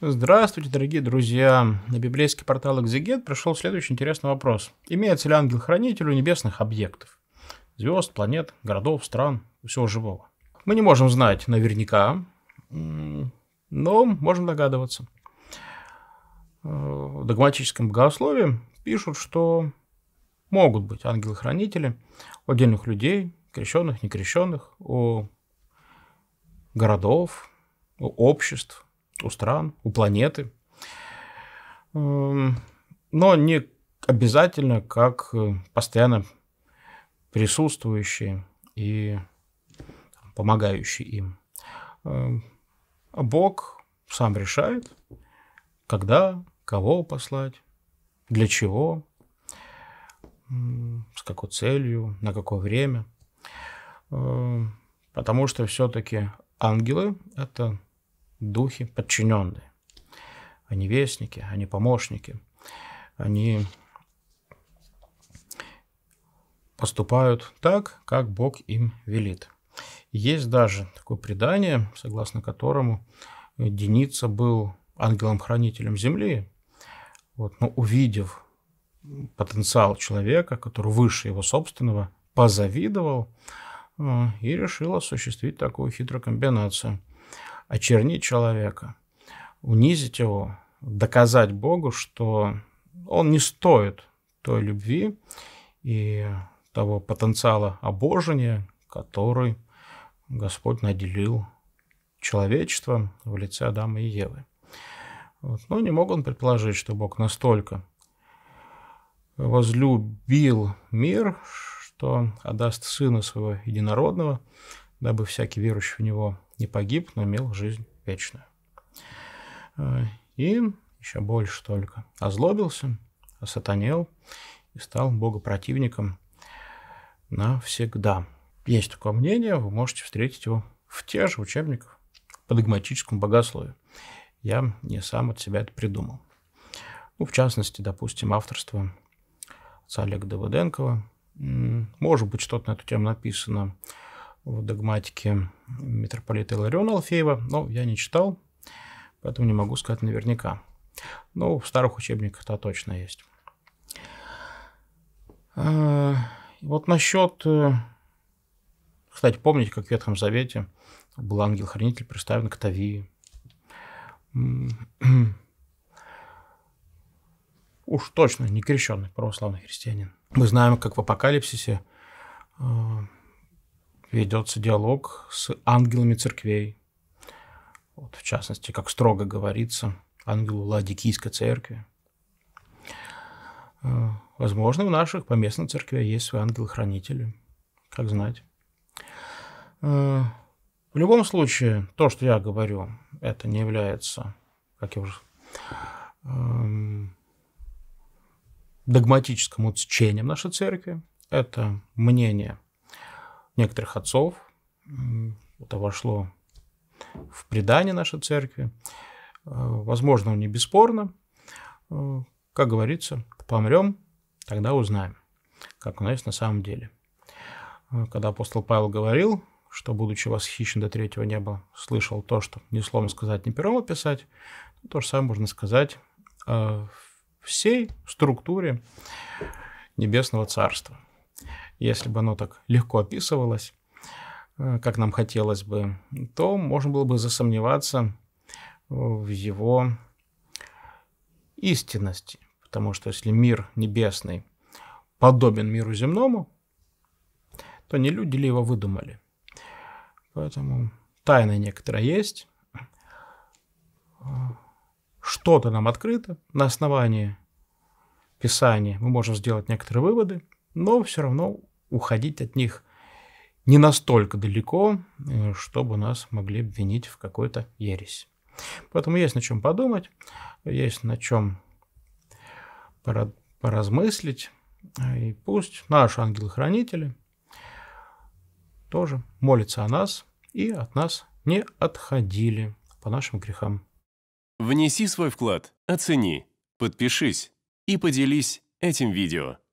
Здравствуйте, дорогие друзья! На библейский портал «Экзегет» пришел следующий интересный вопрос. Имеется ли ангел-хранитель у небесных объектов? Звезд, планет, городов, стран, всего живого. Мы не можем знать наверняка, но можем догадываться. Э, в догматическом богословии пишут, что могут быть ангелы-хранители у отдельных людей, крещенных, некрещенных, у городов, у обществ, у стран, у планеты. Эм, но не обязательно как э, постоянно присутствующие и помогающие им. Эм, Бог сам решает, когда, кого послать, для чего, с какой целью, на какое время. Эм, потому что все-таки ангелы – это духи подчиненные. Они вестники, они помощники, они поступают так, как Бог им велит. Есть даже такое предание, согласно которому Деница был ангелом-хранителем земли, вот, но увидев потенциал человека, который выше его собственного, позавидовал э, и решил осуществить такую хитрокомбинацию – очернить человека, унизить его, доказать Богу, что он не стоит той любви и того потенциала обожения, который Господь наделил человечеством в лице Адама и Евы. Вот. Но не мог он предположить, что Бог настолько возлюбил мир, что отдаст Сына Своего Единородного, дабы всякий верующий в него не погиб, но имел жизнь вечную. Э, и еще больше только озлобился, осатанел и стал богопротивником навсегда. Есть такое мнение, вы можете встретить его в тех же учебниках по догматическому богословию. Я не сам от себя это придумал. Ну, в частности, допустим, авторство отца Олега Давыденкова. Может быть, что-то на эту тему написано в догматике митрополита Илариона Алфеева, но я не читал, поэтому не могу сказать наверняка. Но в старых учебниках-то точно есть. Э, вот насчет... Э, кстати, помните, как в Ветхом Завете был ангел-хранитель представлен к Тавии. Уж точно не крещенный православный христианин. Мы знаем, как в Апокалипсисе э, ведется диалог с ангелами церквей. Вот, в частности, как строго говорится, ангелу Ладикийской церкви. Э, возможно, в наших поместных церквях есть свои ангелы-хранители. Как знать. Э, в любом случае, то, что я говорю, это не является, как я уже эм, догматическим учением нашей церкви. Это мнение некоторых отцов. Это вошло в предание нашей церкви. Э, возможно, не бесспорно. Э, как говорится, помрем, тогда узнаем, как оно есть на самом деле. Э, когда апостол Павел говорил, что, будучи восхищен до третьего неба, слышал то, что ни словом сказать, ни пером описать, то же самое можно сказать о всей структуре Небесного Царства. Если бы оно так легко описывалось, э, как нам хотелось бы, то можно было бы засомневаться в его истинности. Потому что если мир небесный подобен миру земному, то не люди ли его выдумали? Поэтому тайна некоторая есть. Э, что-то нам открыто на основании Писания. Мы можем сделать некоторые выводы но все равно уходить от них не настолько далеко, э, чтобы нас могли обвинить в какой-то ересь. Поэтому есть на чем подумать, есть на чем поразмыслить, э, и пусть наши ангелы-хранители тоже молятся о нас и от нас не отходили по нашим грехам. Внеси свой вклад, оцени, подпишись и поделись этим видео.